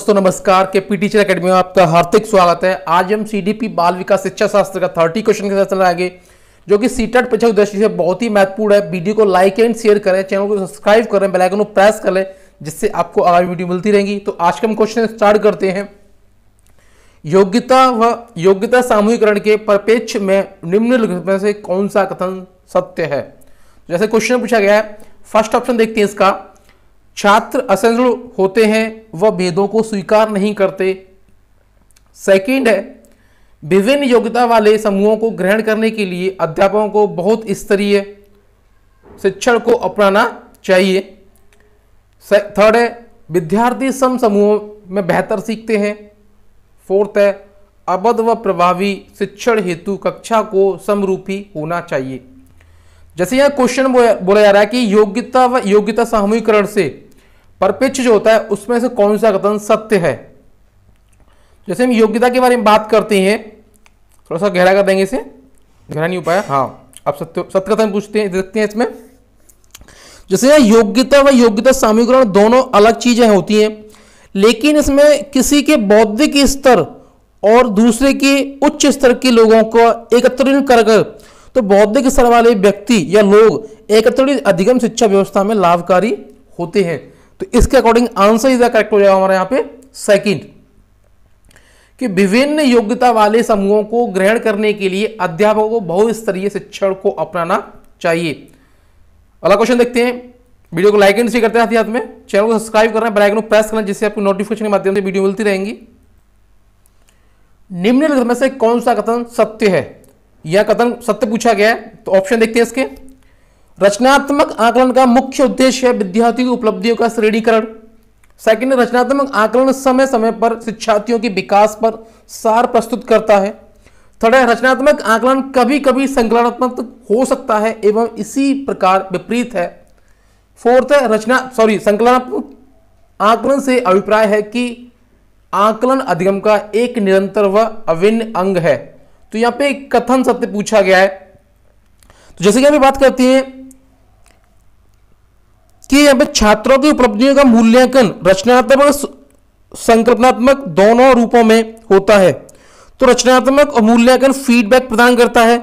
दोस्तों नमस्कार के पी टीचर अकेडमी में आपका हार्दिक स्वागत है आज हम सीडीपी बाल विकास शिक्षा शास्त्र का थर्टी क्वेश्चन के साथ चलाएंगे जो कि सीटेट परीक्षा की दृष्टि से बहुत ही महत्वपूर्ण है वीडियो को लाइक एंड शेयर करें चैनल को सब्सक्राइब करें बेल आइकन को प्रेस करें जिससे आपको आगामी वीडियो मिलती रहेगी तो आज के हम क्वेश्चन स्टार्ट करते हैं योग्यता व योग्यता सामूहिकरण के परिपेक्ष में निम्नलिखित में से कौन सा कथन सत्य है जैसे क्वेश्चन पूछा गया है फर्स्ट ऑप्शन देखते हैं इसका छात्र असहिष्णु होते हैं वह भेदों को स्वीकार नहीं करते सेकंड है विभिन्न योग्यता वाले समूहों को ग्रहण करने के लिए अध्यापकों को बहुत स्तरीय शिक्षण को अपनाना चाहिए थर्ड है विद्यार्थी सम समूहों में बेहतर सीखते हैं फोर्थ है अबद्ध व प्रभावी शिक्षण हेतु कक्षा को समरूपी होना चाहिए जैसे यहाँ क्वेश्चन बोला जा रहा है कि योग्यता व योग्यता सामूहिकरण से परपेक्ष जो होता है उसमें से कौन सा कथन सत्य है जैसे हम योग्यता के बारे में बात करते हैं थोड़ा सा गहरा कर देंगे इसे गहरा नहीं हो पाया हाँ अब सत्य सत्य कथन पूछते हैं देखते हैं इसमें जैसे योग्यता व योग्यता सामूहिकरण दोनों अलग चीजें होती हैं लेकिन इसमें किसी के बौद्धिक स्तर और दूसरे के उच्च स्तर के लोगों को एकत्रित कर तो बौद्धिक स्तर वाले व्यक्ति या लोग एकत्रित अधिगम शिक्षा व्यवस्था में लाभकारी होते हैं तो इसके अकॉर्डिंग आंसर इज करेक्ट हो जाएगा हमारे यहाँ पे सेकंड कि विभिन्न योग्यता वाले समूहों को ग्रहण करने के लिए अध्यापकों को बहुस्तरीय शिक्षण को अपनाना चाहिए अगला क्वेश्चन देखते हैं वीडियो को लाइक एंड शेयर करते हैं हाथ में चैनल को सब्सक्राइब करना बेल आइकन को प्रेस करना जिससे आपको नोटिफिकेशन के माध्यम से वीडियो मिलती रहेंगी निम्नलिखित में से कौन सा कथन सत्य है यह कथन सत्य पूछा गया है तो ऑप्शन देखते हैं इसके रचनात्मक आकलन का मुख्य उद्देश्य है विद्यार्थियों की उपलब्धियों का श्रेणीकरण सेकंड रचनात्मक आकलन समय समय पर शिक्षार्थियों के विकास पर सार प्रस्तुत करता है थर्ड है रचनात्मक आकलन कभी कभी संकलनात्मक हो सकता है एवं इसी प्रकार विपरीत है फोर्थ है रचना सॉरी संकलनात्मक आकलन से अभिप्राय है कि आकलन अधिगम का एक निरंतर व अभिन्न अंग है तो यहां पे एक कथन सत्य पूछा गया है तो जैसे कि हम बात करते हैं कि यहां पे छात्रों की उपलब्धियों का मूल्यांकन रचनात्मक और संकल्पनात्मक दोनों रूपों में होता है तो रचनात्मक और मूल्यांकन फीडबैक प्रदान करता है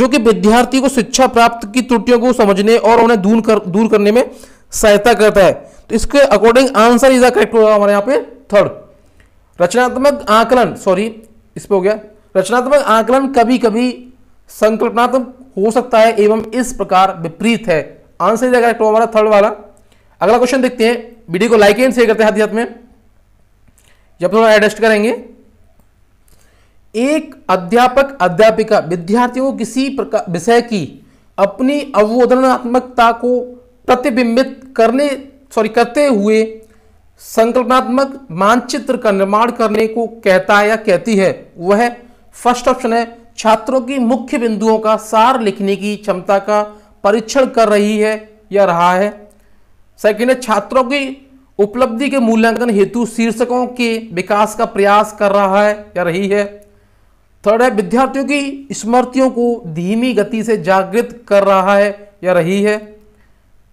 जो कि विद्यार्थी को शिक्षा प्राप्त की त्रुटियों को समझने और उन्हें दूर कर दूर करने में सहायता करता है तो इसके according answer is the correct होगा हमारे यहां पे थर्ड रचनात्मक आकलन सॉरी इस पर हो गया रचनात्मक आकलन कभी कभी संकल्पनात्मक हो सकता है एवं इस प्रकार विपरीत है आंसर इधर करेक्ट हमारा थर्ड वाला अगला क्वेश्चन देखते हैं वीडियो को लाइक एंड शेयर करते हैं हाथ में जब थोड़ा एडजस्ट करेंगे एक अध्यापक अध्यापिका विद्यार्थियों को किसी प्रकार विषय की अपनी अवबोधनात्मकता को प्रतिबिंबित करने सॉरी करते हुए संकल्पनात्मक मानचित्र का निर्माण करने को कहता है या कहती है वह फर्स्ट ऑप्शन है छात्रों की मुख्य बिंदुओं का सार लिखने की क्षमता का परीक्षण कर रही है या रहा है सेकेंड है छात्रों की उपलब्धि के मूल्यांकन हेतु शीर्षकों के विकास का प्रयास कर रहा है या रही है थर्ड है विद्यार्थियों की स्मृतियों को धीमी गति से जागृत कर रहा है या रही है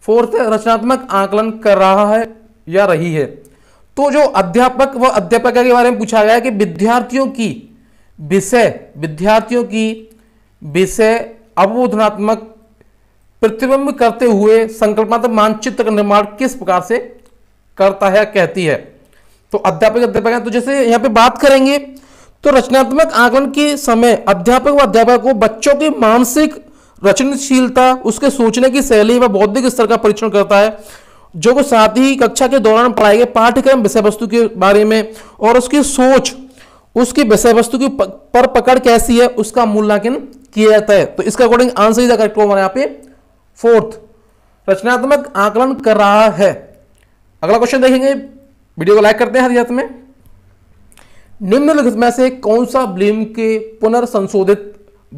फोर्थ है रचनात्मक आकलन कर रहा है या रही है तो जो अध्यापक व अध्यापक के बारे में पूछा गया है कि विद्यार्थियों की विषय विद्यार्थियों की विषय अवबोधनात्मक प्रतिबिंब करते हुए संकल्पनात्मक मानचित्र का निर्माण किस प्रकार से करता है कहती है तो अध्यापक अध्यापक तो जैसे यहाँ पे बात करेंगे तो रचनात्मक आकलन के समय अध्यापक व अध्यापक को बच्चों की मानसिक रचनशीलता उसके सोचने की शैली व बौद्धिक स्तर का परीक्षण करता है जो को साथ ही कक्षा के दौरान पढ़ाए गए पाठ्यक्रम विषय वस्तु के बारे में और उसकी सोच उसकी विषय वस्तु की पर पकड़ कैसी है उसका मूल्यांकन किया जाता है तो इसके अकॉर्डिंग आंसर इज करेक्ट होगा यहां पे फोर्थ रचनात्मक आकलन कर रहा है अगला क्वेश्चन देखेंगे वीडियो को लाइक करते हैं हरियात में निम्नलिखित में से कौन सा ब्लेम के पुनर्संशोधित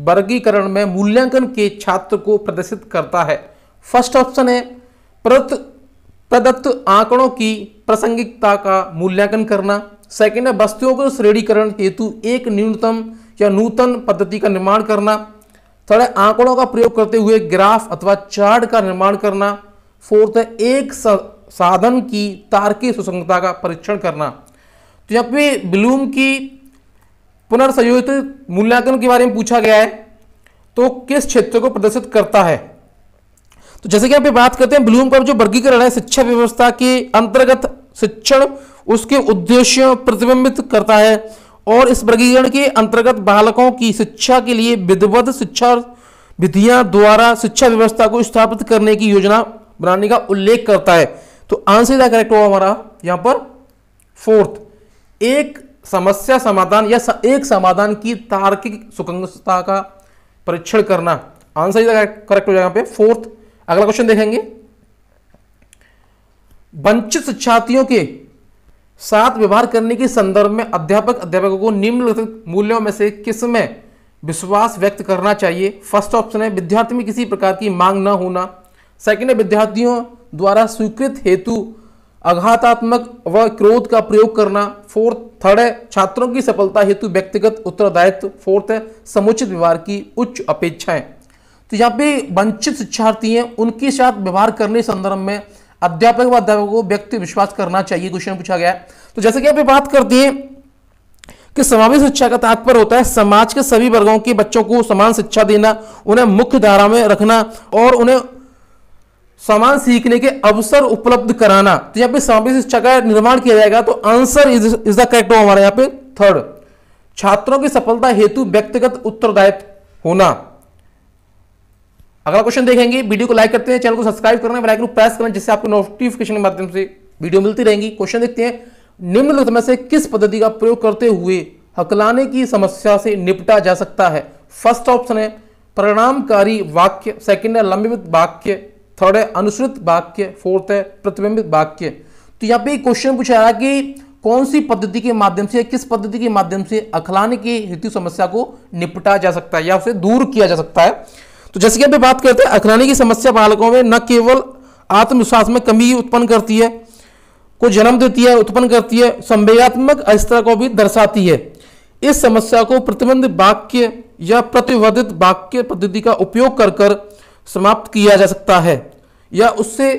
वर्गीकरण में मूल्यांकन के छात्र को प्रदर्शित करता है फर्स्ट ऑप्शन है प्रत प्रदत्त आंकड़ों की प्रासंगिकता का मूल्यांकन करना सेकेंड है वस्तुओं को श्रेणीकरण हेतु एक न्यूनतम या नूतन पद्धति का निर्माण करना थर्ड है आंकड़ों का प्रयोग करते हुए ग्राफ अथवा चार्ट का निर्माण करना फोर्थ है एक साधन की तार्किक सुसंगता का परीक्षण करना तो यहाँ पे ब्लूम की पुनर्संयोजित मूल्यांकन के बारे में पूछा गया है तो किस क्षेत्र को प्रदर्शित करता है तो जैसे कि आप बात करते हैं ब्लूम का जो वर्गीकरण है शिक्षा व्यवस्था के अंतर्गत शिक्षण उसके उद्देश्य प्रतिबिंबित करता है और इस वर्गीकरण के अंतर्गत बालकों की शिक्षा के लिए विधिवत शिक्षा विधियां द्वारा शिक्षा व्यवस्था को स्थापित करने की योजना बनाने का उल्लेख करता है तो आंसर क्या करेक्ट होगा हमारा यहाँ पर फोर्थ एक समस्या समाधान या एक समाधान की तार्किक सुगंगता का परीक्षण करना आंसर करेक्ट हो जाएगा यहाँ पे फोर्थ अगला क्वेश्चन देखेंगे वंचित शिक्षार्थियों के साथ व्यवहार करने के संदर्भ में अध्यापक अध्यापकों को निम्नलिखित मूल्यों में से किस में विश्वास व्यक्त करना चाहिए फर्स्ट ऑप्शन है विद्यार्थी में किसी प्रकार की मांग न होना सेकंड है विद्यार्थियों द्वारा स्वीकृत हेतु आघातात्मक व क्रोध का प्रयोग करना फोर्थ थर्ड है छात्रों की सफलता हेतु व्यक्तिगत उत्तरदायित्व फोर्थ है समुचित व्यवहार की उच्च अपेक्षाएं तो यहाँ पे वंचित शिक्षार्थी हैं उनके साथ व्यवहार करने संदर्भ में अध्यापक व अध्यापक को व्यक्ति विश्वास करना चाहिए क्वेश्चन पूछा गया तो जैसे कि आप बात करते हैं कि समावेश शिक्षा का तात्पर्य होता है समाज के सभी वर्गों के बच्चों को समान शिक्षा देना उन्हें मुख्य धारा में रखना और उन्हें समान सीखने के अवसर उपलब्ध कराना तो यहाँ पे समावेश शिक्षा का निर्माण किया जाएगा तो answer is is the correct हमारे यहाँ पे थर्ड छात्रों की सफलता हेतु व्यक्तिगत उत्तरदायित्व होना अगला क्वेश्चन देखेंगे वीडियो को लाइक करते हैं चैनल को सब्सक्राइब करना बेल आइकन प्रेस करना जिससे आपको नोटिफिकेशन के माध्यम से वीडियो मिलती रहेंगी क्वेश्चन देखते हैं निम्नलिखित में से किस पद्धति का प्रयोग करते हुए हकलाने की समस्या से निपटा जा सकता है फर्स्ट ऑप्शन है परिणामकारी वाक्य सेकंड है लंबित वाक्य थर्ड है अनुसृत वाक्य फोर्थ है प्रतिबिंबित वाक्य तो यहाँ पे क्वेश्चन पूछा रहा कि कौन सी पद्धति के माध्यम से किस पद्धति के माध्यम से अखलाने की हेतु समस्या को निपटा जा सकता है या उसे दूर किया जा सकता है तो जैसे कि अभी बात करते हैं अखरानी की समस्या बालकों में न केवल आत्मविश्वास में कमी उत्पन्न करती है को जन्म देती है उत्पन्न करती है संवेदात्मक अस्तर को भी दर्शाती है इस समस्या को प्रतिबंध वाक्य या प्रतिवर्धित वाक्य पद्धति का उपयोग कर कर समाप्त किया जा सकता है या उससे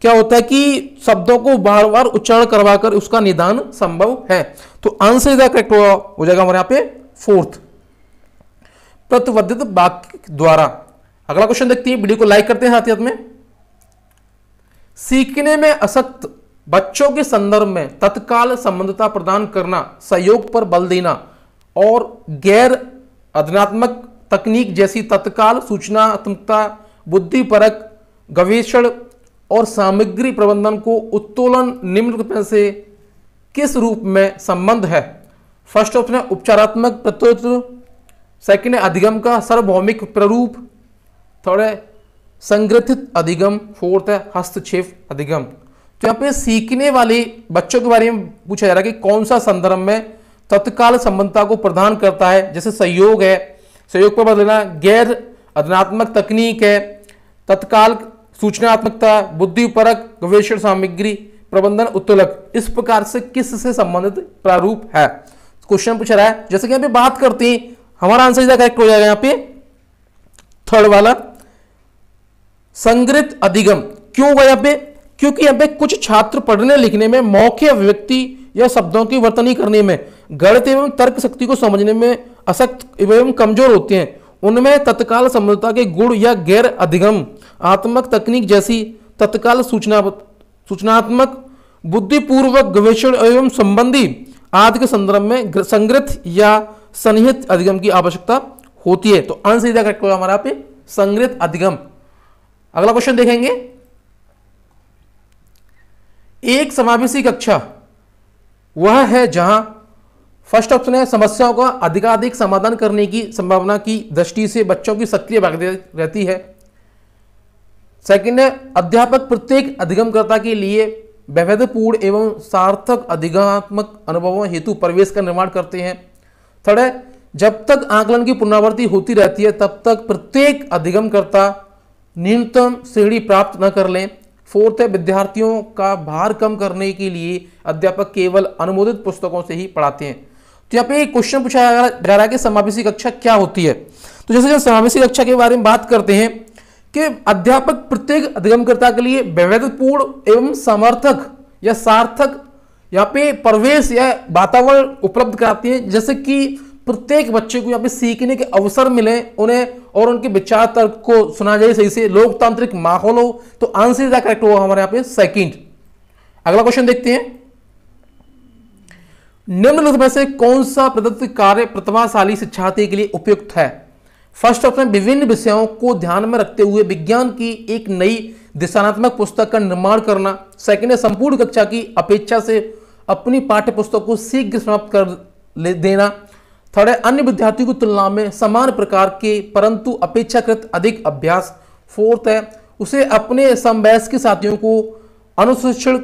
क्या होता है कि शब्दों को बार बार उच्चारण करवा कर उसका निदान संभव है तो आंसर इधर करेक्ट हो जाएगा हमारे यहाँ पे फोर्थ प्रतिवर्धित वाक्य द्वारा अगला क्वेश्चन देखते हैं वीडियो को लाइक करते हैं साथ में सीखने में असक्त बच्चों के संदर्भ में तत्काल संबंधता प्रदान करना सहयोग पर बल देना और गैर अधनात्मक तकनीक जैसी तत्काल सूचनात्मकता बुद्धिपरक गवेषण और सामग्री प्रबंधन को उत्तोलन निम्न में से किस रूप में संबंध है फर्स्ट ऑप्शन है उपचारात्मक प्रत्युत्तर सेकेंड है अधिगम का सार्वभौमिक प्ररूप थर्ड है संग्रथित अधिगम फोर्थ है हस्तक्षेप अधिगम तो यहाँ पे सीखने वाले बच्चों के बारे में पूछा जा रहा है कि कौन सा संदर्भ में तत्काल संबंधता को प्रदान करता है जैसे सहयोग है सहयोग पर बदलना गैर अधनात्मक तकनीक है तत्काल सूचनात्मकता बुद्धिपरक गवेषण सामग्री प्रबंधन उत्तोलक इस प्रकार से किस से संबंधित प्रारूप है क्वेश्चन तो पूछा रहा है जैसे कि यहाँ पे बात करते हैं हमारा आंसर करेक्ट हो जाएगा यहाँ पे थर्ड वाला संग्रहित अधिगम क्यों हुआ यहाँ पे क्योंकि यहाँ पे कुछ छात्र पढ़ने लिखने में मौख्य अभिव्यक्ति या शब्दों की वर्तनी करने में गणित एवं तर्क शक्ति को समझने में असक्त एवं कमजोर होते हैं उनमें तत्काल समझता के गुण या गैर अधिगम आत्मक तकनीक जैसी तत्काल सूचना सूचनात्मक बुद्धिपूर्वक गवेषण एवं संबंधी आदि के संदर्भ में संग्रहित या संहित अधिगम की आवश्यकता होती है तो आंसर करेक्ट होगा हमारा पे संग्रहित अधिगम अगला क्वेश्चन देखेंगे एक समावेशी कक्षा वह है जहां फर्स्ट ऑप्शन है समस्याओं का अधिकाधिक समाधान करने की संभावना की दृष्टि से बच्चों की सक्रिय भागीदारी रहती है सेकंड है अध्यापक प्रत्येक अधिगमकर्ता के लिए वैविध्यपूर्ण एवं सार्थक अधिगमात्मक अनुभवों हेतु प्रवेश का निर्माण करते हैं थर्ड है जब तक आकलन की पुनरावृत्ति होती रहती है तब तक प्रत्येक अधिगमकर्ता न्यूनतम श्रेणी प्राप्त न कर लें फोर्थ है विद्यार्थियों का भार कम करने के लिए अध्यापक केवल अनुमोदित पुस्तकों से ही पढ़ाते हैं तो यहाँ पे एक क्वेश्चन पूछा जा रहा है कि समावेशी कक्षा क्या होती है तो जैसे जब समावेशी कक्षा के बारे में बात करते हैं कि अध्यापक प्रत्येक अधिगमकर्ता के लिए वैविध्यपूर्ण एवं समर्थक या सार्थक यहाँ पे प्रवेश या वातावरण उपलब्ध कराते हैं जैसे कि प्रत्येक बच्चे को यहाँ पे सीखने के अवसर मिले उन्हें और उनके विचार तर्क को सुना जाए सही से लोकतांत्रिक माहौल हो तो आंसर इज करेक्ट होगा हमारे यहाँ पे सेकंड अगला क्वेश्चन देखते हैं निम्नलिखित में से कौन सा प्रदत्त कार्य प्रतिभाशाली शिक्षार्थी के लिए उपयुक्त है फर्स्ट ऑप्शन विभिन्न विषयों को ध्यान में रखते हुए विज्ञान की एक नई दिशानात्मक पुस्तक का निर्माण करना सेकेंड है संपूर्ण कक्षा की अपेक्षा से अपनी पाठ्य पुस्तक को शीघ्र समाप्त कर देना थोड़े अन्य विद्यार्थियों की तुलना में समान प्रकार के परंतु अपेक्षाकृत अधिक अभ्यास फोर्थ है उसे अपने समवयस के साथियों को अनुशिक्षण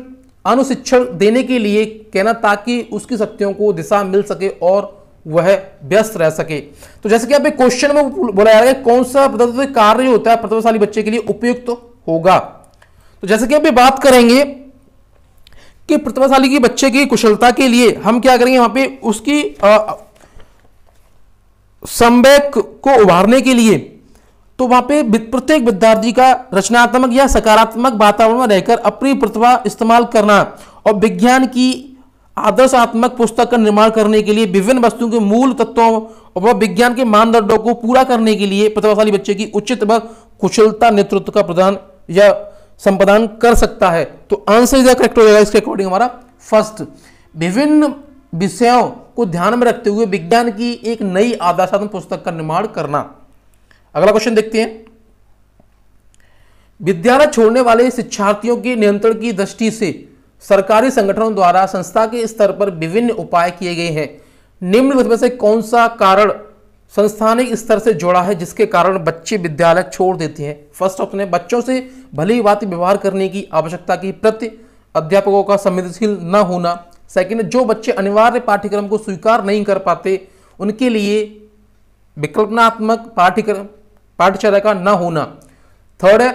अनुशिक्षण देने के लिए कहना ताकि उसकी शक्तियों को दिशा मिल सके और वह व्यस्त रह सके तो जैसे कि आप क्वेश्चन में बोला जा रहा है कौन सा प्रतित्व कार्य होता है प्रतिभाशाली बच्चे के लिए उपयुक्त तो होगा तो जैसे कि आप बात करेंगे कि प्रतिभाशाली के बच्चे की कुशलता के लिए हम क्या करेंगे वहां पे उसकी आ, संवेक को उभारने के लिए तो वहाँ पे प्रत्येक विद्यार्थी का रचनात्मक या सकारात्मक वातावरण में रहकर अपनी प्रतिभा इस्तेमाल करना और विज्ञान की आदर्शात्मक पुस्तक का निर्माण करने के लिए विभिन्न वस्तुओं के मूल तत्वों और विज्ञान के मानदंडों को पूरा करने के लिए प्रतिभाशाली बच्चे की उचित व कुशलता नेतृत्व का प्रदान या संपादन कर सकता है तो आंसर इज करेक्ट हो जाएगा इसके अकॉर्डिंग हमारा फर्स्ट विभिन्न विषयों को ध्यान में रखते हुए विज्ञान की एक नई आदर्शात्मक पुस्तक का निर्माण करना अगला क्वेश्चन देखते हैं विद्यालय छोड़ने वाले शिक्षार्थियों के नियंत्रण की दृष्टि से सरकारी संगठनों द्वारा संस्था के स्तर पर विभिन्न उपाय किए गए हैं निम्न में से कौन सा कारण संस्थानिक स्तर से जुड़ा है जिसके कारण बच्चे विद्यालय छोड़ देते हैं फर्स्ट ऑप्शन है बच्चों से भली बात व्यवहार करने की आवश्यकता की प्रति अध्यापकों का संवेदनशील न होना सेकंड जो बच्चे अनिवार्य पाठ्यक्रम को स्वीकार नहीं कर पाते उनके लिए विकल्पनात्मक पाठ्यक्रम पाठ्यचर्या का न होना थर्ड है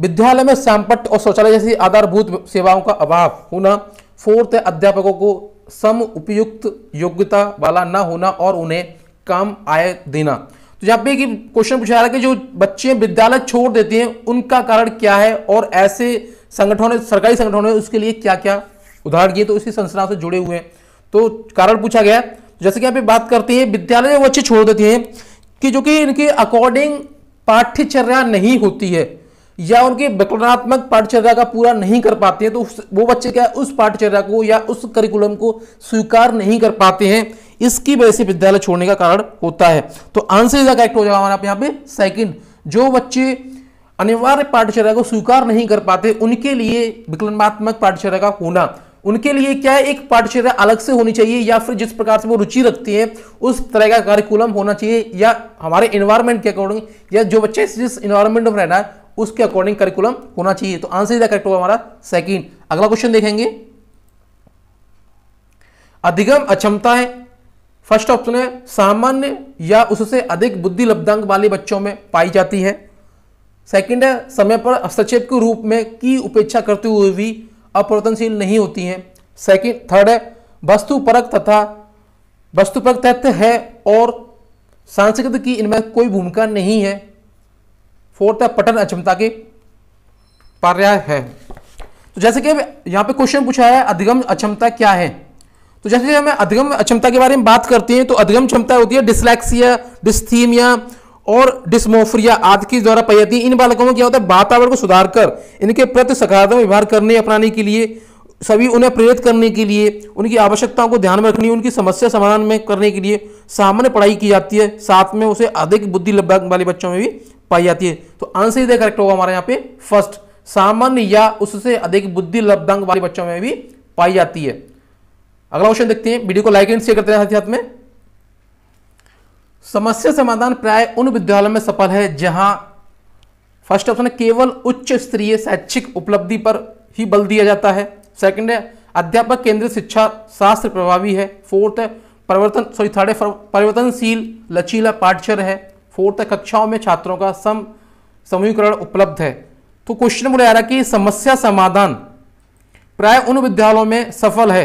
विद्यालय में सांपट्ट और शौचालय जैसी आधारभूत सेवाओं का अभाव होना फोर्थ है अध्यापकों को सम उपयुक्त योग्यता वाला न होना और उन्हें काम आय देना तो यहाँ पे कि क्वेश्चन पूछा जा रहा है कि जो बच्चे विद्यालय छोड़ देते हैं उनका कारण क्या है और ऐसे संगठनों ने सरकारी संगठनों ने उसके लिए क्या क्या उदाहरण ये तो इसी संस्था से जुड़े हुए हैं तो कारण पूछा गया जैसे कि आप बात करते हैं विद्यालय वो अच्छे छोड़ देते हैं कि जो कि इनके अकॉर्डिंग पाठ्यचर्या नहीं होती है या उनके विकलनात्मक पाठ्यचर्या का पूरा नहीं कर पाते हैं तो वो बच्चे क्या उस पाठ्यचर्या को या उस करिकुलम को स्वीकार नहीं कर पाते हैं इसकी वजह से विद्यालय छोड़ने का कारण होता है तो आंसर इसका करेक्ट हो जाएगा हमारे यहाँ पे सेकंड जो बच्चे अनिवार्य पाठ्यचर्या को स्वीकार नहीं कर पाते उनके लिए विकलनात्मक पाठ्यचर्या का होना उनके लिए क्या है एक पाठ्यचर्या अलग से होनी चाहिए या फिर जिस प्रकार से वो रुचि रखती है उस तरह का कार्यकुलम होना चाहिए या हमारे इन्वायरमेंट के अकॉर्डिंग या जो बच्चे जिस इन्वायरमेंट में रहना है उसके अकॉर्डिंग करिकुलम होना चाहिए तो आंसर इधर करेक्ट होगा हमारा सेकेंड अगला क्वेश्चन देखेंगे अधिगम अक्षमता है फर्स्ट ऑप्शन है सामान्य या उससे अधिक बुद्धि लब्धांक वाले बच्चों में पाई जाती है सेकंड है समय पर हस्तक्षेप के रूप में की उपेक्षा करते हुए भी अपरिवर्तनशील नहीं होती हैं सेकेंड थर्ड है वस्तुपरक तथा वस्तुपरक तथ्य है और सांस्कृतिक की इनमें कोई भूमिका नहीं है फोर्थ है पठन अक्षमता के पर्याय है तो जैसे कि यहाँ पे क्वेश्चन पूछा है अधिगम अक्षमता क्या है तो जैसे हमें अधिगम अक्षमता के बारे में बात करते हैं तो अधिगम क्षमता होती है डिस्लैक्सिया डिस्थीमिया और डिस्मोफ्रिया आदि के द्वारा पाई जाती है इन बालकों में क्या होता है वातावरण को सुधार कर इनके प्रति सकारात्मक व्यवहार करने अपनाने के लिए सभी उन्हें प्रेरित करने के लिए उनकी आवश्यकताओं को ध्यान में रखने उनकी समस्या समाधान में करने के लिए सामान्य पढ़ाई की जाती है साथ में उसे अधिक बुद्धि लब्धक वाले बच्चों में भी पाई जाती है तो आंसर इधर करेक्ट होगा हमारे यहाँ पे फर्स्ट सामान्य या उससे अधिक बुद्धि लब्धांग वाले बच्चों में भी पाई जाती है अगला क्वेश्चन देखते हैं वीडियो को लाइक एंड शेयर करते हैं साथ ही साथ में समस्या समाधान प्राय उन विद्यालयों में सफल है जहां फर्स्ट ऑप्शन केवल उच्च स्तरीय शैक्षिक उपलब्धि पर ही बल दिया जाता है सेकंड है अध्यापक केंद्रित शिक्षा शास्त्र प्रभावी है फोर्थ है परिवर्तन सॉरी थर्ड है परिवर्तनशील लचीला पाठ्यर है फोर्थ है कक्षाओं में छात्रों का सम समूहीकरण उपलब्ध है तो क्वेश्चन बोले आ रहा कि समस्या समाधान प्राय उन विद्यालयों में सफल है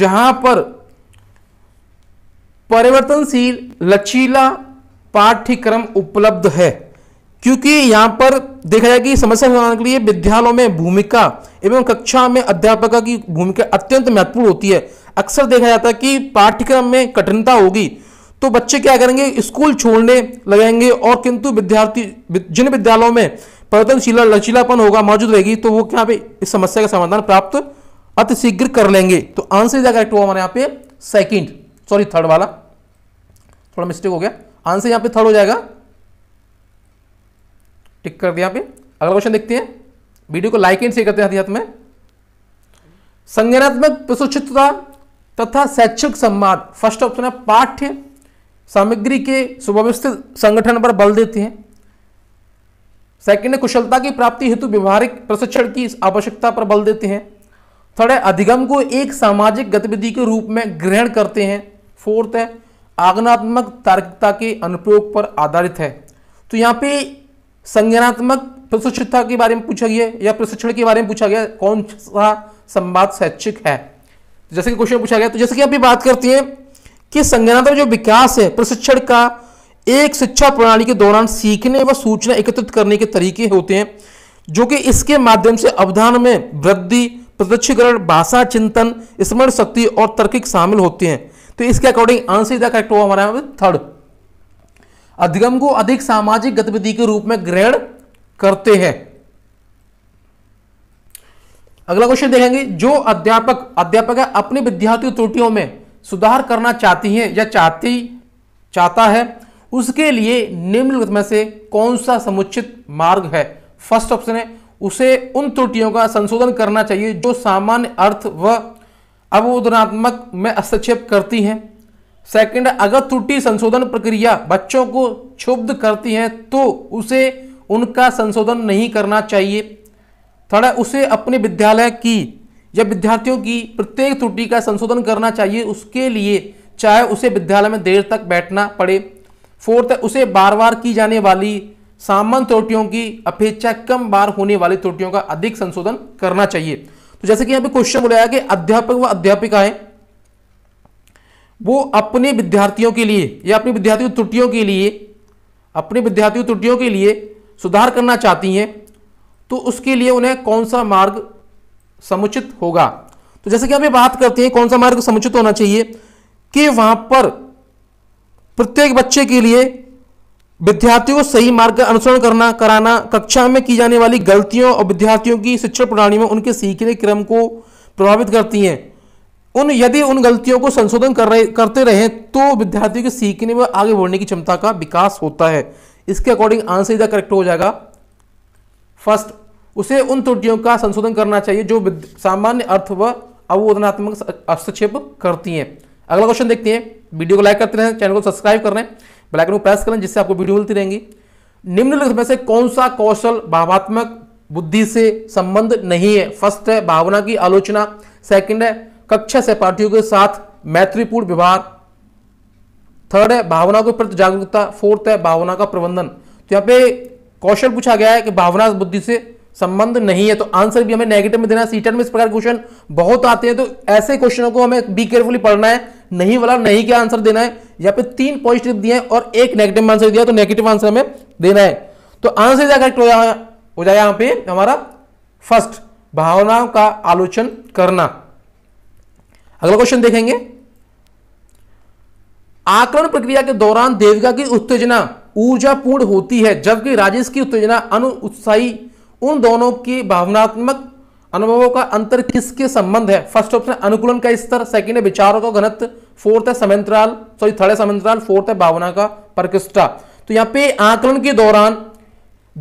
जहां पर परिवर्तनशील लचीला पाठ्यक्रम उपलब्ध है क्योंकि यहाँ पर देखा जाए कि समस्या समाधान के लिए विद्यालयों में भूमिका एवं कक्षा में अध्यापक की भूमिका अत्यंत महत्वपूर्ण होती है अक्सर देखा जाता है कि पाठ्यक्रम में कठिनता होगी तो बच्चे क्या करेंगे स्कूल छोड़ने लगेंगे और किंतु विद्यार्थी जिन विद्यालयों में परिवर्तनशीला लचीलापन होगा मौजूद रहेगी तो वो क्या इस समस्या का समाधान प्राप्त अतिशीघ्र कर लेंगे तो आंसर क्या करेक्ट हुआ हमारे यहाँ पे सेकेंड सॉरी थर्ड वाला थोड़ा मिस्टेक हो गया आंसर यहाँ पे थर्ड हो जाएगा टिक कर दिया पे अगला क्वेश्चन देखते हैं वीडियो को लाइक एंड शेयर करते हैं हाथ में संज्ञानात्मक प्रशिक्षितता तथा शैक्षिक संवाद फर्स्ट ऑप्शन है पाठ्य सामग्री के सुव्यवस्थित संगठन पर बल देते हैं सेकेंड है कुशलता की प्राप्ति हेतु व्यवहारिक प्रशिक्षण की आवश्यकता पर बल देते हैं थर्ड है अधिगम को एक सामाजिक गतिविधि के रूप में ग्रहण करते हैं फोर्थ है आगनात्मक तार्किकता के अनुप्रयोग पर आधारित है तो यहाँ पे संज्ञानात्मक प्रशिक्षितता के बारे में पूछा गया या प्रशिक्षण के बारे में पूछा गया कौन सा संवाद शैक्षिक है तो जैसे कि क्वेश्चन पूछा गया तो जैसे कि आप बात करते हैं कि संज्ञानात्मक जो विकास है प्रशिक्षण का एक शिक्षा प्रणाली के दौरान सीखने व सूचना एकत्रित करने के तरीके होते हैं जो कि इसके माध्यम से अवधान में वृद्धि प्रत्यक्षीकरण भाषा चिंतन स्मरण शक्ति और तर्किक शामिल होते हैं तो इसके अकॉर्डिंग आंसर इधर करेक्ट होगा हमारा थर्ड अधिगम को अधिक सामाजिक गतिविधि के रूप में ग्रहण करते हैं अगला क्वेश्चन देखेंगे जो अध्यापक अध्यापक अपने विद्यार्थी त्रुटियों में सुधार करना चाहती है या चाहती चाहता है उसके लिए निम्नलिखित में से कौन सा समुचित मार्ग है फर्स्ट ऑप्शन है उसे उन त्रुटियों का संशोधन करना चाहिए जो सामान्य अर्थ व अवबोधनात्मक में हस्तक्षेप करती हैं सेकंड अगर त्रुटि संशोधन प्रक्रिया बच्चों को क्षुब्ध करती है तो उसे उनका संशोधन नहीं करना चाहिए थर्ड उसे अपने विद्यालय की या विद्यार्थियों की प्रत्येक त्रुटि का संशोधन करना चाहिए उसके लिए चाहे उसे विद्यालय में देर तक बैठना पड़े फोर्थ उसे बार बार की जाने वाली सामान्य त्रुटियों की अपेक्षा कम बार होने वाली त्रुटियों का अधिक संशोधन करना चाहिए तो जैसे कि यहां पे क्वेश्चन बोला कि अध्यापक व अध्यापिकाएं वो अपने विद्यार्थियों के लिए या अपने विद्यार्थियों त्रुटियों के लिए अपने विद्यार्थियों त्रुटियों के लिए सुधार करना चाहती हैं तो उसके लिए उन्हें कौन सा मार्ग समुचित होगा तो जैसे कि ये बात करते हैं कौन सा मार्ग समुचित होना चाहिए कि वहां पर प्रत्येक बच्चे के लिए विद्यार्थियों को सही मार्ग का अनुसरण करना कराना कक्षा में की जाने वाली गलतियों और विद्यार्थियों की शिक्षण प्रणाली में उनके सीखने क्रम को प्रभावित करती हैं उन यदि उन गलतियों को संशोधन कर रहे करते रहें तो विद्यार्थियों के सीखने में आगे बढ़ने की क्षमता का विकास होता है इसके अकॉर्डिंग आंसर इधर करेक्ट हो जाएगा फर्स्ट उसे उन त्रुटियों का संशोधन करना चाहिए जो सामान्य अर्थ व अवोधनात्मक हस्तक्षेप करती हैं अगला क्वेश्चन देखते हैं वीडियो को लाइक करते रहें चैनल को सब्सक्राइब कर रहे हैं बेलाइकन को प्रेस करें जिससे आपको वीडियो मिलती रहेंगी निम्नलिखित में से कौन सा कौशल भावात्मक बुद्धि से संबंध नहीं है फर्स्ट है भावना की आलोचना सेकंड है कक्षा सहपाठियों के साथ मैत्रीपूर्ण व्यवहार थर्ड है भावना के प्रति जागरूकता फोर्थ है भावना का प्रबंधन तो यहाँ पे कौशल पूछा गया है कि भावना बुद्धि से संबंध नहीं है तो आंसर भी हमें नेगेटिव में देना है सीटेट में इस प्रकार क्वेश्चन बहुत आते हैं तो ऐसे क्वेश्चनों को हमें बी केयरफुली पढ़ना है नहीं वाला नहीं क्या आंसर देना है या फिर तीन पॉजिटिव दिए और एक नेगेटिव आंसर दिया तो नेगेटिव आंसर हमें देना है तो आंसर क्या करेक्ट हो जाए यहां पर हमारा फर्स्ट भावनाओं का आलोचन करना अगला क्वेश्चन देखेंगे आक्रमण प्रक्रिया के दौरान देविका की उत्तेजना ऊर्जापूर्ण होती है जबकि राजेश की उत्तेजना अनुत्साही उन दोनों की भावनात्मक अनुभवों का अंतर किसके संबंध है फर्स्ट ऑप्शन अनुकूलन का स्तर सेकंड है विचारों का घनत्व फोर्थ है समंत्राल सॉरी थर्ड है समंत्राल फोर्थ है भावना का प्रकृष्टा तो यहाँ पे आकलन के दौरान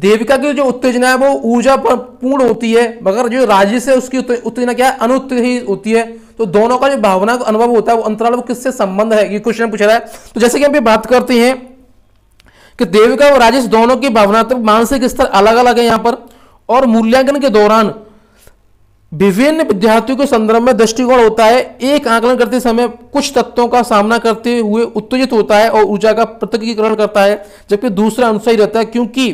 देविका की जो उत्तेजना है वो ऊर्जा पर पूर्ण होती है मगर जो राज्य से उसकी उत्तेजना क्या है अनुत्तेजित होती है तो दोनों का जो भावना का अनुभव होता है वो अंतराल वो किससे संबंध है ये क्वेश्चन पूछा रहा है तो जैसे कि हम ये बात करते हैं कि देविका और राजेश दोनों की भावनात्मक मानसिक स्तर अलग अलग है यहाँ पर और मूल्यांकन के दौरान विभिन्न विद्यार्थियों के संदर्भ में दृष्टिकोण होता है एक आकलन करते समय कुछ तत्वों का सामना करते हुए उत्तेजित होता है और ऊर्जा का पृथकीकरण करता है जबकि दूसरा ही रहता है क्योंकि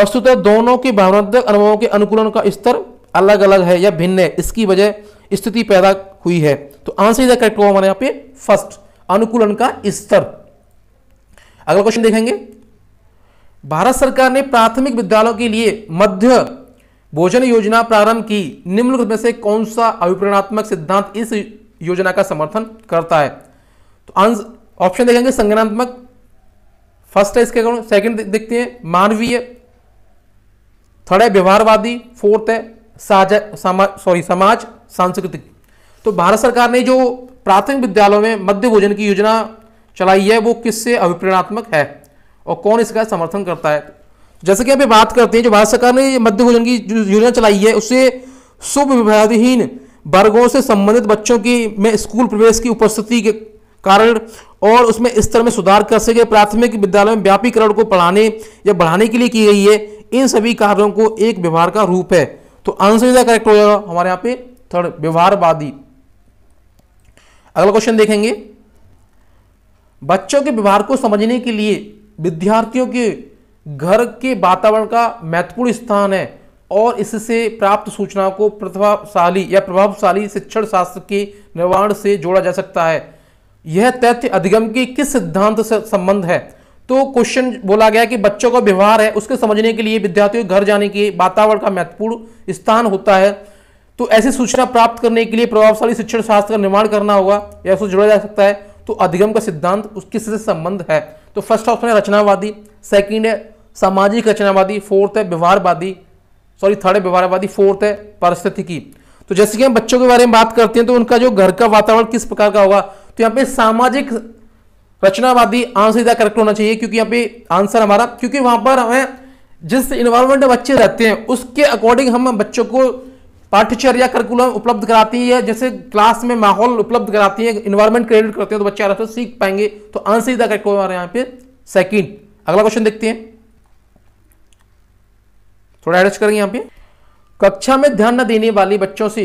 वस्तुतः दोनों के भावनात्मक अनुभवों के अनुकूलन का स्तर अलग अलग है या भिन्न है इसकी वजह स्थिति पैदा हुई है तो आंसर इधर करेक्ट हुआ हमारे यहाँ पे फर्स्ट अनुकूलन का स्तर अगला क्वेश्चन देखेंगे भारत सरकार ने प्राथमिक विद्यालयों के लिए मध्य भोजन योजना प्रारंभ की निम्नलिखित में से कौन सा अभिप्रेरणात्मक सिद्धांत इस योजना का समर्थन करता है तो अंश ऑप्शन देखेंगे संगठनात्मक फर्स्ट है इसके अकाउंट सेकंड देखते हैं मानवीय थर्ड है व्यवहारवादी फोर्थ है साजा समा सॉरी समाज सांस्कृतिक तो भारत सरकार ने जो प्राथमिक विद्यालयों में मध्य भोजन की योजना चलाई है वो किससे अभिप्रेरणात्मक है और कौन इसका समर्थन करता है जैसे कि आप बात करते हैं जो भारत सरकार ने मध्य भोजन की योजना चलाई है उससे सुविभाहीन वर्गों से संबंधित बच्चों की में स्कूल प्रवेश की उपस्थिति के कारण और उसमें स्तर में सुधार कर सके प्राथमिक विद्यालय में व्यापीकरण को पढ़ाने या बढ़ाने के लिए की गई है इन सभी कार्यों को एक व्यवहार का रूप है तो आंसर इधर करेक्ट हो जाएगा हमारे यहाँ पे थर्ड व्यवहारवादी अगला क्वेश्चन देखेंगे बच्चों के व्यवहार को समझने के लिए विद्यार्थियों के घर के वातावरण का महत्वपूर्ण स्थान है और इससे प्राप्त सूचनाओं को प्रभावशाली या प्रभावशाली शिक्षण शास्त्र के निर्माण से जोड़ा जा सकता है यह तथ्य अधिगम के किस सिद्धांत से संबंध है तो क्वेश्चन बोला गया कि बच्चों का व्यवहार है उसके समझने के लिए विद्यार्थियों के घर जाने के वातावरण का महत्वपूर्ण स्थान होता है तो ऐसी सूचना प्राप्त करने के लिए प्रभावशाली शिक्षण शास्त्र का निर्माण करना होगा या उससे जोड़ा जा सकता है तो अधिगम का सिद्धांत उसकी से संबंध है तो फर्स्ट ऑप्शन है रचनावादी सेकंड है सामाजिक रचनावादी फोर्थ है व्यवहारवादी सॉरी थर्ड है व्यवहारवादी फोर्थ है परिस्थितिकी तो जैसे कि हम बच्चों के बारे में बात करते हैं तो उनका जो घर का वातावरण किस प्रकार का होगा तो यहाँ पे सामाजिक रचनावादी आंसर इधर करेक्ट होना चाहिए क्योंकि यहाँ पे आंसर हमारा क्योंकि वहां पर हमें जिस इन्वायरमेंट में बच्चे रहते हैं उसके अकॉर्डिंग हम बच्चों को पाठ्यचर्या करिकुलम उपलब्ध कराती है जैसे क्लास में माहौल उपलब्ध कराती है इन्वायरमेंट क्रिएट करते हैं तो बच्चे आराम से सीख पाएंगे तो आंसर ही करेक्ट होगा हमारे यहाँ पे सेकेंड अगला क्वेश्चन देखते हैं थोड़ा एडजस्ट करेंगे यहाँ पे कक्षा में ध्यान न देने वाले बच्चों से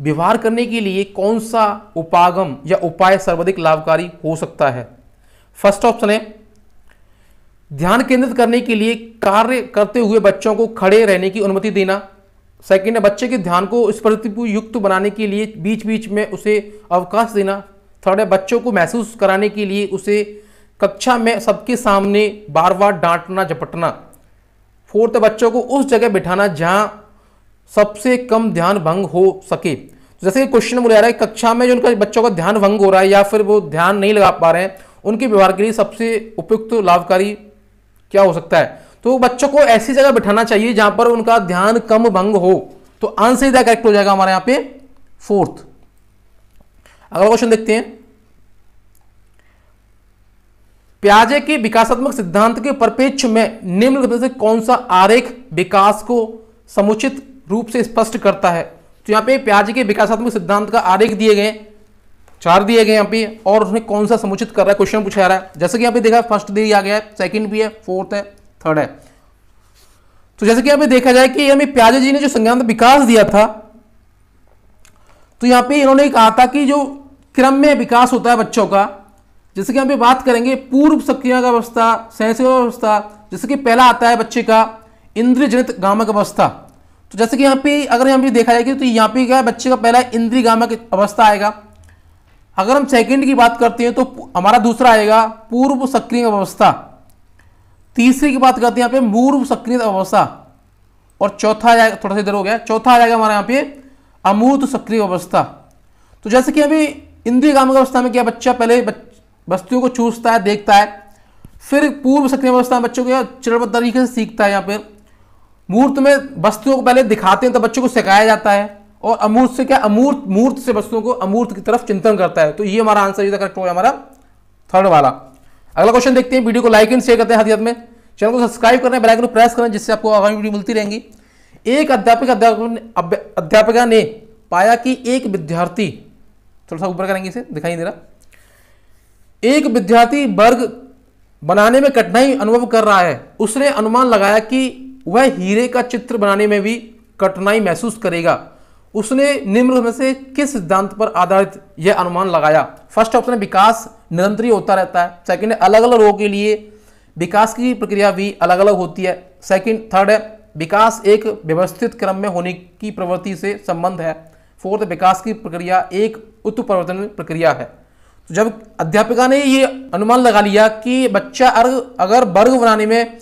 व्यवहार करने के लिए कौन सा उपागम या उपाय सर्वाधिक लाभकारी हो सकता है फर्स्ट ऑप्शन है ध्यान केंद्रित करने के लिए कार्य करते हुए बच्चों को खड़े रहने की अनुमति देना सेकेंड है बच्चे के ध्यान को इस युक्त बनाने के लिए बीच बीच में उसे अवकाश देना थर्ड है बच्चों को महसूस कराने के लिए उसे कक्षा में सबके सामने बार बार डांटना झपटना फोर्थ है बच्चों को उस जगह बिठाना जहाँ सबसे कम ध्यान भंग हो सके जैसे क्वेश्चन बोले आ रहा है कक्षा में जो उनका बच्चों का ध्यान भंग हो रहा है या फिर वो ध्यान नहीं लगा पा रहे हैं उनके व्यवहार के लिए सबसे उपयुक्त लाभकारी क्या हो सकता है तो बच्चों को ऐसी जगह बिठाना चाहिए जहां पर उनका ध्यान कम भंग हो तो आंसर इधर करेक्ट हो जाएगा हमारे यहां पे फोर्थ अगला क्वेश्चन देखते हैं प्याजे के विकासात्मक सिद्धांत के परिपेक्ष में निम्नलिखित से कौन सा आरेख विकास को समुचित रूप से स्पष्ट करता है तो यहाँ पे प्याजे के विकासात्मक सिद्धांत का आरेख दिए गए चार दिए गए यहाँ पे और उसने कौन सा समुचित कर रहा है क्वेश्चन पूछा जा रहा है जैसे कि यहां पे देखा फर्स्ट दिया गया है सेकंड भी है फोर्थ है थर्ड है तो जैसे कि यहाँ देखा जाए कि हमें प्याजे जी ने जो संज्ञान विकास दिया था तो यहाँ पे इन्होंने कहा था कि जो क्रम में विकास होता है बच्चों का जैसे कि हम पे बात करेंगे पूर्व सक्रिय अवस्था सहनशील अवस्था जैसे कि पहला आता है बच्चे का इंद्रजनित गामक अवस्था तो जैसे कि यहाँ पे अगर यहाँ पे देखा जाएगी तो यहाँ पे क्या है बच्चे का पहला इंद्रिय गामक अवस्था आएगा अगर हम सेकंड की बात करते हैं तो हमारा दूसरा आएगा पूर्व सक्रिय अवस्था तीसरे की बात करते हैं यहाँ पे मूर्व सक्रिय अवस्था और चौथा आ जाएगा थोड़ा सा इधर हो गया चौथा आ जाएगा हमारे यहाँ पे अमूर्त सक्रिय अवस्था तो जैसे कि अभी इंद्रिय गामक अवस्था में क्या बच्चा पहले वस्तुओं को चूसता है देखता है फिर पूर्व सक्रिय अवस्था में बच्चों को चरणबद्ध तरीके से सीखता है यहाँ पे मूर्त में वस्तुओं को पहले दिखाते हैं तो बच्चों को सिखाया जाता है और अमूर्त से क्या अमूर्त मूर्त से वस्तुओं को अमूर्त की तरफ चिंतन करता है तो ये हमारा आंसर ये करेक्ट तो हो गया हमारा थर्ड वाला अगला क्वेश्चन देखते हैं वीडियो को लाइक एंड शेयर करते हैं हदीयत में चैनल को सब्सक्राइब करें बेल आइकन प्रेस करें जिससे आपको आगामी वीडियो मिलती रहेंगी एक अध्यापक अध्यापिका ने पाया कि एक विद्यार्थी थोड़ा सा ऊपर करेंगे इसे दिखाई दे रहा एक विद्यार्थी वर्ग बनाने में कठिनाई अनुभव कर रहा है उसने अनुमान लगाया कि वह हीरे का चित्र बनाने में भी कठिनाई महसूस करेगा उसने निम्न में से किस सिद्धांत पर आधारित यह अनुमान लगाया फर्स्ट ऑप्शन विकास निरंतर होता रहता है सेकंड अलग अलग रोगों के लिए विकास की प्रक्रिया भी अलग अलग होती है सेकंड थर्ड है विकास एक व्यवस्थित क्रम में होने की प्रवृत्ति से संबंध है फोर्थ विकास की प्रक्रिया एक उत्परिवर्तन प्रक्रिया है तो जब अध्यापिका ने ये अनुमान लगा लिया कि बच्चा अगर वर्ग बनाने में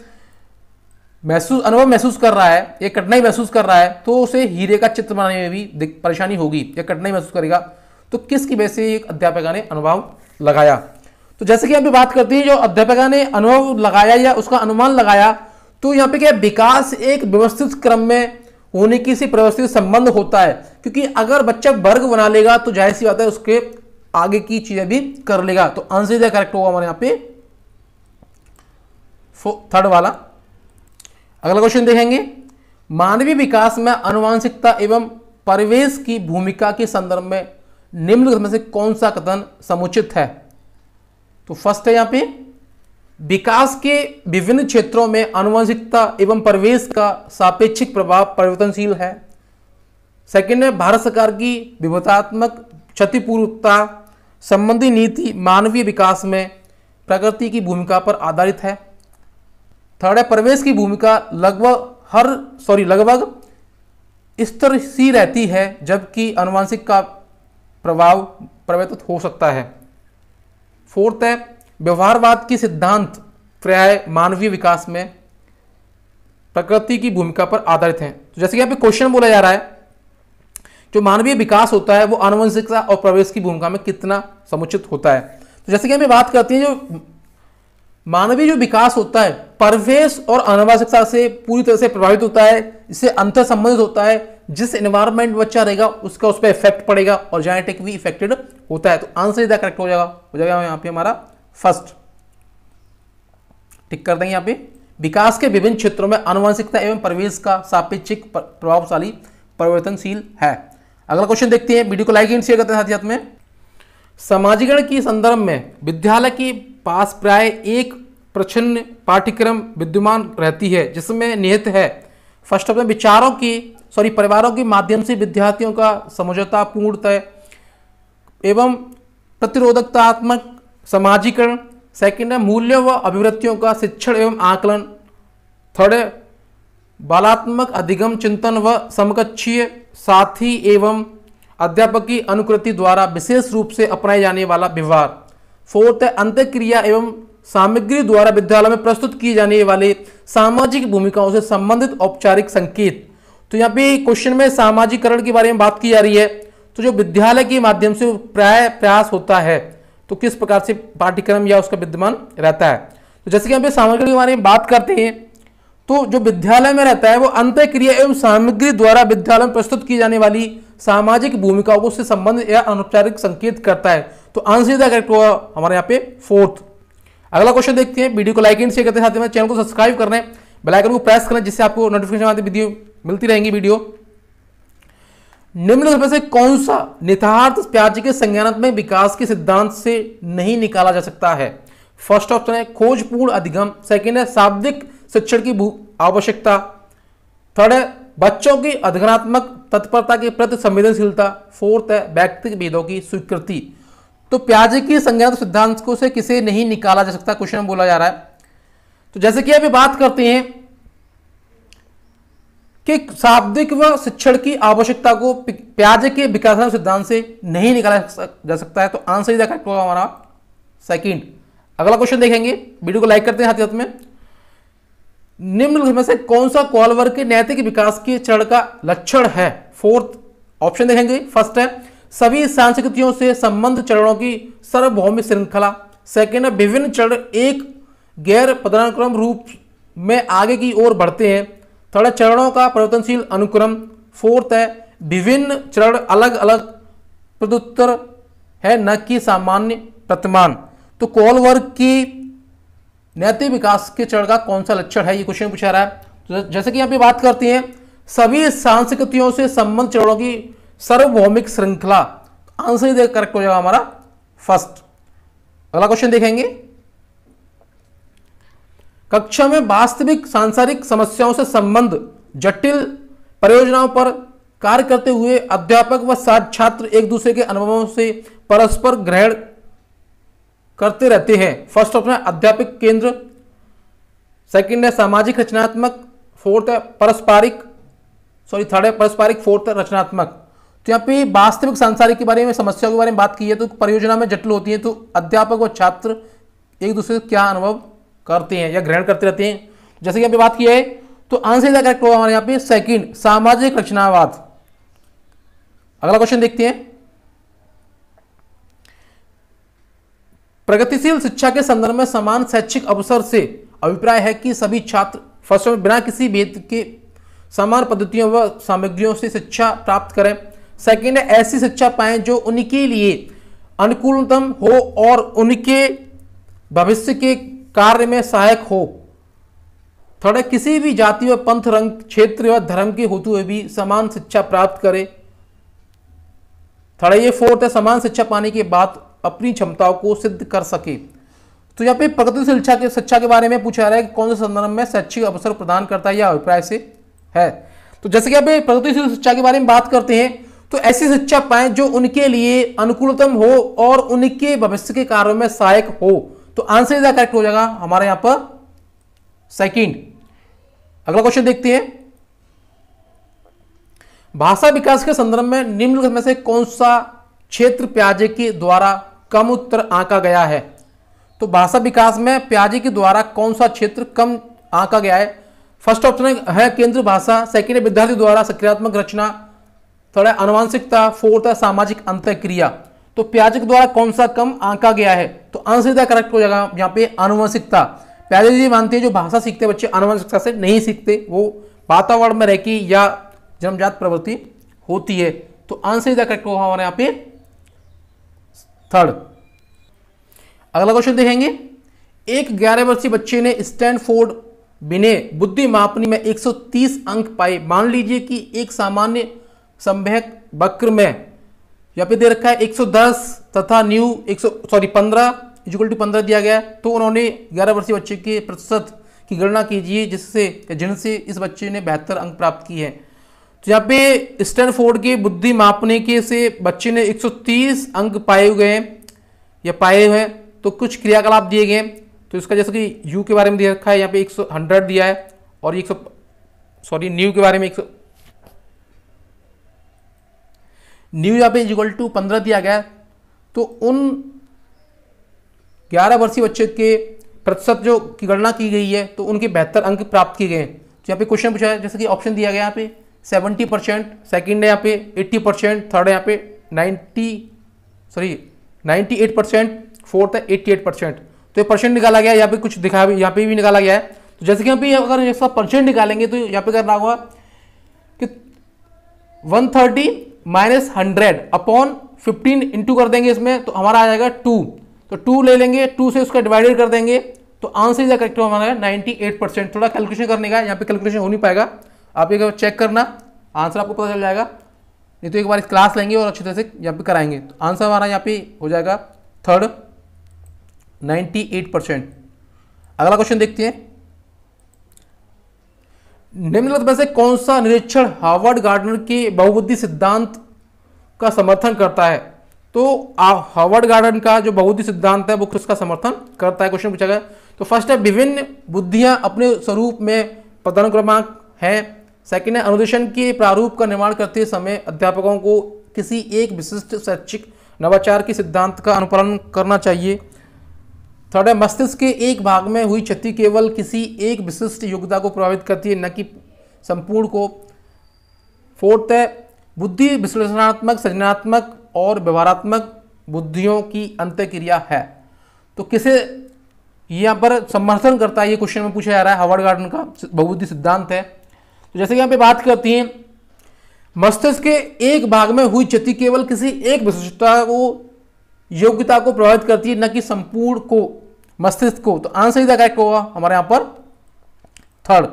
महसूस अनुभव महसूस कर रहा है या कठिनाई महसूस कर रहा है तो उसे हीरे का चित्र बनाने में भी परेशानी होगी या कठिनाई महसूस करेगा तो किसकी वजह से एक अध्यापिका ने अनुभव लगाया तो जैसे कि अभी बात करते हैं जो अध्यापिका ने अनुभव लगाया या उसका अनुमान लगाया तो यहाँ पे क्या विकास एक व्यवस्थित क्रम में होने की से प्रवस्थित संबंध होता है क्योंकि अगर बच्चा वर्ग बना लेगा तो जाहिर सी बात है उसके आगे की चीजें भी कर लेगा तो आंसर करेक्ट होगा हमारे यहाँ पे थर्ड वाला अगला क्वेश्चन देखेंगे मानवीय विकास में अनुवांशिकता एवं परिवेश की भूमिका के संदर्भ में निम्नलिखित में से कौन सा कथन समुचित है तो फर्स्ट है यहाँ पे विकास के विभिन्न क्षेत्रों में अनुवांशिकता एवं परिवेश का सापेक्षिक प्रभाव परिवर्तनशील है सेकेंड है भारत सरकार की विभतात्मक क्षतिपूर्वकता संबंधी नीति मानवीय विकास में प्रकृति की भूमिका पर आधारित है थर्ड है प्रवेश की भूमिका लगभग हर सॉरी लगभग स्तर सी रहती है जबकि अनुवांशिक का प्रभाव प्रवर्तित हो सकता है फोर्थ है व्यवहारवाद की सिद्धांत प्राय मानवीय विकास में प्रकृति की भूमिका पर आधारित हैं तो जैसे कि यहाँ पे क्वेश्चन बोला जा रहा है जो मानवीय विकास होता है वो आनुवंशिकता और प्रवेश की भूमिका में कितना समुचित होता है तो जैसे कि हमें बात करती हैं जो मानवीय जो विकास होता है परवेश और अनावश्यकता से पूरी तरह से प्रभावित होता है इससे अंतर संबंधित होता है जिस एनवायरमेंट बच्चा रहेगा उसका उस पर इफेक्ट पड़ेगा और जेनेटिक भी इफेक्टेड होता है तो आंसर इधर करेक्ट हो जाएगा हो जाएगा यहाँ पे हमारा फर्स्ट टिक कर देंगे यहाँ पे विकास के विभिन्न क्षेत्रों में अनुवांशिकता एवं प्रवेश का सापेक्षिक प्रभावशाली परिवर्तनशील है अगला क्वेश्चन देखते हैं वीडियो को लाइक एंड शेयर करते हैं साथ ही साथ में समाजीकरण के संदर्भ में विद्यालय की पास प्राय एक प्रचन्न पाठ्यक्रम विद्यमान रहती है जिसमें निहित है फर्स्ट ऑप्शन विचारों की सॉरी परिवारों के माध्यम से विद्यार्थियों का समझौता पूर्णतः एवं प्रतिरोधकतात्मक समाजीकरण सेकेंड है मूल्यों व अभिवृत्तियों का शिक्षण एवं आकलन थर्ड है बालात्मक अधिगम चिंतन व समकक्षीय साथी एवं अध्यापक की अनुकृति द्वारा विशेष रूप से अपनाए जाने वाला व्यवहार फोर्थ है अंत क्रिया एवं सामग्री द्वारा विद्यालय में प्रस्तुत किए जाने वाले सामाजिक भूमिकाओं से संबंधित औपचारिक संकेत तो यहाँ पे क्वेश्चन में सामाजिकरण के बारे में बात की जा रही है तो जो विद्यालय के माध्यम से प्राय प्रयास होता है तो किस प्रकार से पाठ्यक्रम या उसका विद्यमान रहता है तो जैसे कि यहाँ पे सामग्री के बारे में बात करते हैं तो जो विद्यालय में रहता है वो अंत्यक्रिया एवं सामग्री द्वारा विद्यालय में प्रस्तुत की जाने वाली सामाजिक भूमिकाओं को संबंधित या अनौपचारिक संकेत करता है तो आंसर इधर करेक्ट होगा हमारे यहाँ पे फोर्थ अगला क्वेश्चन देखते हैं वीडियो को लाइक एंड शेयर करते साथ में चैनल को सब्सक्राइब करें है बेलाइकन को प्रेस करें जिससे आपको नोटिफिकेशन आते वीडियो मिलती रहेंगी वीडियो निम्नलिखित में से कौन सा निथार्थ प्याज के संज्ञानात्मक विकास के सिद्धांत से नहीं निकाला जा सकता है फर्स्ट ऑप्शन है खोजपूर्ण अधिगम सेकेंड है शाब्दिक शिक्षण की आवश्यकता थर्ड है बच्चों की अधिगनात्मक तत्परता के प्रति संवेदनशीलता फोर्थ है व्यक्तिक भेदों की स्वीकृति तो प्याजे की संज्ञात सिद्धांत को से किसे नहीं निकाला जा सकता क्वेश्चन बोला जा रहा है तो जैसे कि अभी बात करते हैं कि शाब्दिक व शिक्षण की आवश्यकता को प्याजे के विकास सिद्धांत से नहीं निकाला जा सकता है तो आंसर इधर करेक्ट होगा हमारा सेकंड अगला क्वेश्चन देखेंगे वीडियो को लाइक करते हैं हाथी हाथ में निम्न में से कौन सा कॉल वर्ग के नैतिक विकास के चरण का लक्षण है फोर्थ ऑप्शन देखेंगे फर्स्ट है सभी संस्कृतियों से संबंध चरणों की सार्वभौमिक श्रृंखला सेकेंड विभिन्न चरण एक गैर पदानुक्रम रूप में आगे की ओर बढ़ते हैं थर्ड चरणों का परिवर्तनशील अनुक्रम फोर्थ है विभिन्न चरण अलग अलग प्रदुत्तर है न कि सामान्य प्रतिमान तो कॉल वर्ग की नैतिक विकास के चरण का कौन सा लक्षण है ये क्वेश्चन पूछा रहा है तो जैसे कि यहाँ पे बात करते हैं सभी संस्कृतियों से संबंध चरणों की सार्वभौमिक श्रृंखला आंसर ही देख करेक्ट हो जाएगा हमारा फर्स्ट अगला क्वेश्चन देखेंगे कक्षा में वास्तविक सांसारिक समस्याओं से संबंध जटिल परियोजनाओं पर कार्य करते हुए अध्यापक व छात्र एक दूसरे के अनुभवों से परस्पर ग्रहण करते रहते हैं फर्स्ट ऑप्शन है अध्यापक केंद्र सेकंड है सामाजिक रचनात्मक फोर्थ है परस्पारिक सॉरी थर्ड है पारस्परिक फोर्थ है रचनात्मक तो यहाँ पे वास्तविक सांसारिक के बारे में समस्या के बारे में बात की है तो परियोजना में जटिल होती है तो अध्यापक व छात्र एक दूसरे से क्या अनुभव करते हैं या ग्रहण करते रहते हैं जैसे कि यहाँ पे बात की है तो आंसर इधर करेक्ट होगा हमारे यहाँ पे सेकंड सामाजिक रचनावाद अगला क्वेश्चन देखते हैं प्रगतिशील शिक्षा के संदर्भ में समान शैक्षिक अवसर से अभिप्राय है कि सभी छात्र फर्स्ट बिना किसी भेद के समान पद्धतियों व सामग्रियों से शिक्षा प्राप्त करें सेकंड है ऐसी शिक्षा पाएं जो उनके लिए अनुकूलतम हो और उनके भविष्य के कार्य में सहायक हो थर्ड है किसी भी जाति व पंथ रंग क्षेत्र व धर्म के होते हुए भी समान शिक्षा प्राप्त करें थर्ड है ये फोर्थ है समान शिक्षा पाने के बाद अपनी क्षमताओं को सिद्ध कर सके तो यहाँ पे प्रगतिशील शिक्षा के शिक्षा के बारे में पूछा रहा है कि कौन से संदर्भ में शैक्षिक अवसर प्रदान करता है या अभिप्राय से है तो जैसे कि आप प्रगतिशील शिक्षा के बारे में बात करते हैं तो ऐसी शिक्षा पाए जो उनके लिए अनुकूलतम हो और उनके भविष्य के कार्यों में सहायक हो तो आंसर इसका करेक्ट हो जाएगा हमारे यहां पर सेकंड अगला क्वेश्चन देखते हैं भाषा विकास के संदर्भ में निम्नलिखित में से कौन सा क्षेत्र प्याजे के द्वारा कम उत्तर आंका गया है तो भाषा विकास में प्याजे के द्वारा कौन सा क्षेत्र कम आंका गया है फर्स्ट ऑप्शन है केंद्र भाषा सेकेंड है विद्यार्थी द्वारा सक्रियात्मक रचना थर्ड है अनुवांशिकता फोर्थ है सामाजिक अंतक्रिया तो प्याजे के द्वारा कौन सा कम आंका गया है तो आंसर करेक्ट हो जाएगा यहाँ पे अनुवंशिकता प्याजे जी मानते हैं जो भाषा सीखते बच्चे अनुवंशिकता से नहीं सीखते वो वातावरण में रहकर या जन्मजात प्रवृत्ति होती है तो आंसर इधर करेक्ट होगा हमारे यहाँ पे थर्ड अगला क्वेश्चन देखेंगे एक ग्यारह वर्षीय बच्चे ने स्टैंडफोर्ड बिने बुद्धि मापनी में एक अंक पाए मान लीजिए कि एक सामान्य संभ्यक वक्र में यहाँ पे दे रखा है 110 तथा न्यू एक सॉरी 15 इजिकल टू पंद्रह दिया गया तो उन्होंने 11 वर्षीय बच्चे के प्रतिशत की गणना कीजिए जिससे जिनसे इस बच्चे ने बेहतर अंक प्राप्त किए हैं तो यहाँ पे स्टैनफोर्ड के बुद्धि मापने के से बच्चे ने 130 अंक पाए हुए हैं या पाए हुए हैं तो कुछ क्रियाकलाप दिए गए तो इसका जैसे कि यू के बारे में दे रखा है यहाँ पे 100 दिया है और एक सॉरी न्यू के बारे में एक न्यू यहाँ पे इजिकल टू पंद्रह दिया गया तो उन ग्यारह वर्षीय बच्चे के प्रतिशत जो की गणना की गई है तो उनके बेहतर अंक प्राप्त किए गए हैं तो यहाँ पे क्वेश्चन पूछा है जैसे कि ऑप्शन दिया गया यहाँ पे सेवेंटी परसेंट सेकेंड है यहाँ पे एट्टी परसेंट थर्ड है यहाँ पे ninety sorry ninety eight percent fourth है एट्टी एट परसेंट तो ये परसेंट निकाला गया यहाँ पे कुछ दिखा यहाँ पे भी निकाला गया है तो जैसे कि यहाँ पे अगर परसेंट निकालेंगे तो यहाँ पे करना होगा कि one thirty minus hundred upon fifteen into कर देंगे इसमें तो हमारा आ जाएगा टू तो टू ले लेंगे टू से उसका डिवाइडेड कर देंगे तो आंसर इसका करेक्ट हमारा नाइन्टी एट परसेंट थोड़ा कैलकुलेशन करने का यहाँ पे कैलकुलेशन हो नहीं पाएगा आप एक चेक करना आंसर आपको पता चल जाएगा नहीं तो एक बार क्लास लेंगे और अच्छी तरह से यहाँ पे कराएंगे तो आंसर हमारा यहाँ पे हो जाएगा थर्ड एट परसेंट अगला क्वेश्चन देखते हैं निम्नलिखित में से कौन सा निरीक्षण हार्वर्ड गार्डनर के बहुबुद्धि सिद्धांत का समर्थन करता है तो हार्वर्ड गार्डन का जो बहुबुद्धि सिद्धांत है वो किसका समर्थन करता है क्वेश्चन पूछा गया तो फर्स्ट है विभिन्न बुद्धियां अपने स्वरूप में पदानुक्रमांक है सेकेंड है अनुदेशन के प्रारूप का निर्माण करते समय अध्यापकों को किसी एक विशिष्ट शैक्षिक नवाचार के सिद्धांत का अनुपालन करना चाहिए थोड़े मस्तिष्क के एक भाग में हुई क्षति केवल किसी एक विशिष्ट योग्यता को प्रभावित करती है न कि संपूर्ण को फोर्थ है बुद्धि विश्लेषणात्मक सृजनात्मक और व्यवहारात्मक बुद्धियों की अंत क्रिया है तो किसे यहाँ पर समर्थन करता है ये क्वेश्चन में पूछा जा रहा है हवर्ड गार्डन का बहुबुद्धि सिद्धांत है तो जैसे कि यहाँ पे बात करती हैं मस्तिष्क के एक भाग में हुई क्षति केवल किसी एक विशिष्टता को योग्यता को प्रभावित करती है न कि संपूर्ण को मस्तिष्क को तो आंसर इधर क्या होगा हमारे यहां पर थर्ड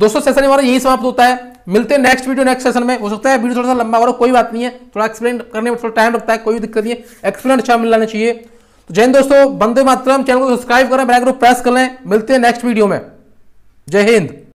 दोस्तों सेशन हमारा यही समाप्त होता है मिलते हैं नेक्स्ट वीडियो नेक्स्ट सेशन में हो सकता है वीडियो थोड़ा सा लंबा हो रहा कोई बात नहीं है थोड़ा एक्सप्लेन करने में थोड़ा टाइम लगता है कोई दिक्कत नहीं है एक्सप्लेन अच्छा मिलाना चाहिए तो जय हिंद दोस्तों बंदे मातरम चैनल को सब्सक्राइब करें बेल प्रेस कर लें मिलते हैं नेक्स्ट वीडियो में जय हिंद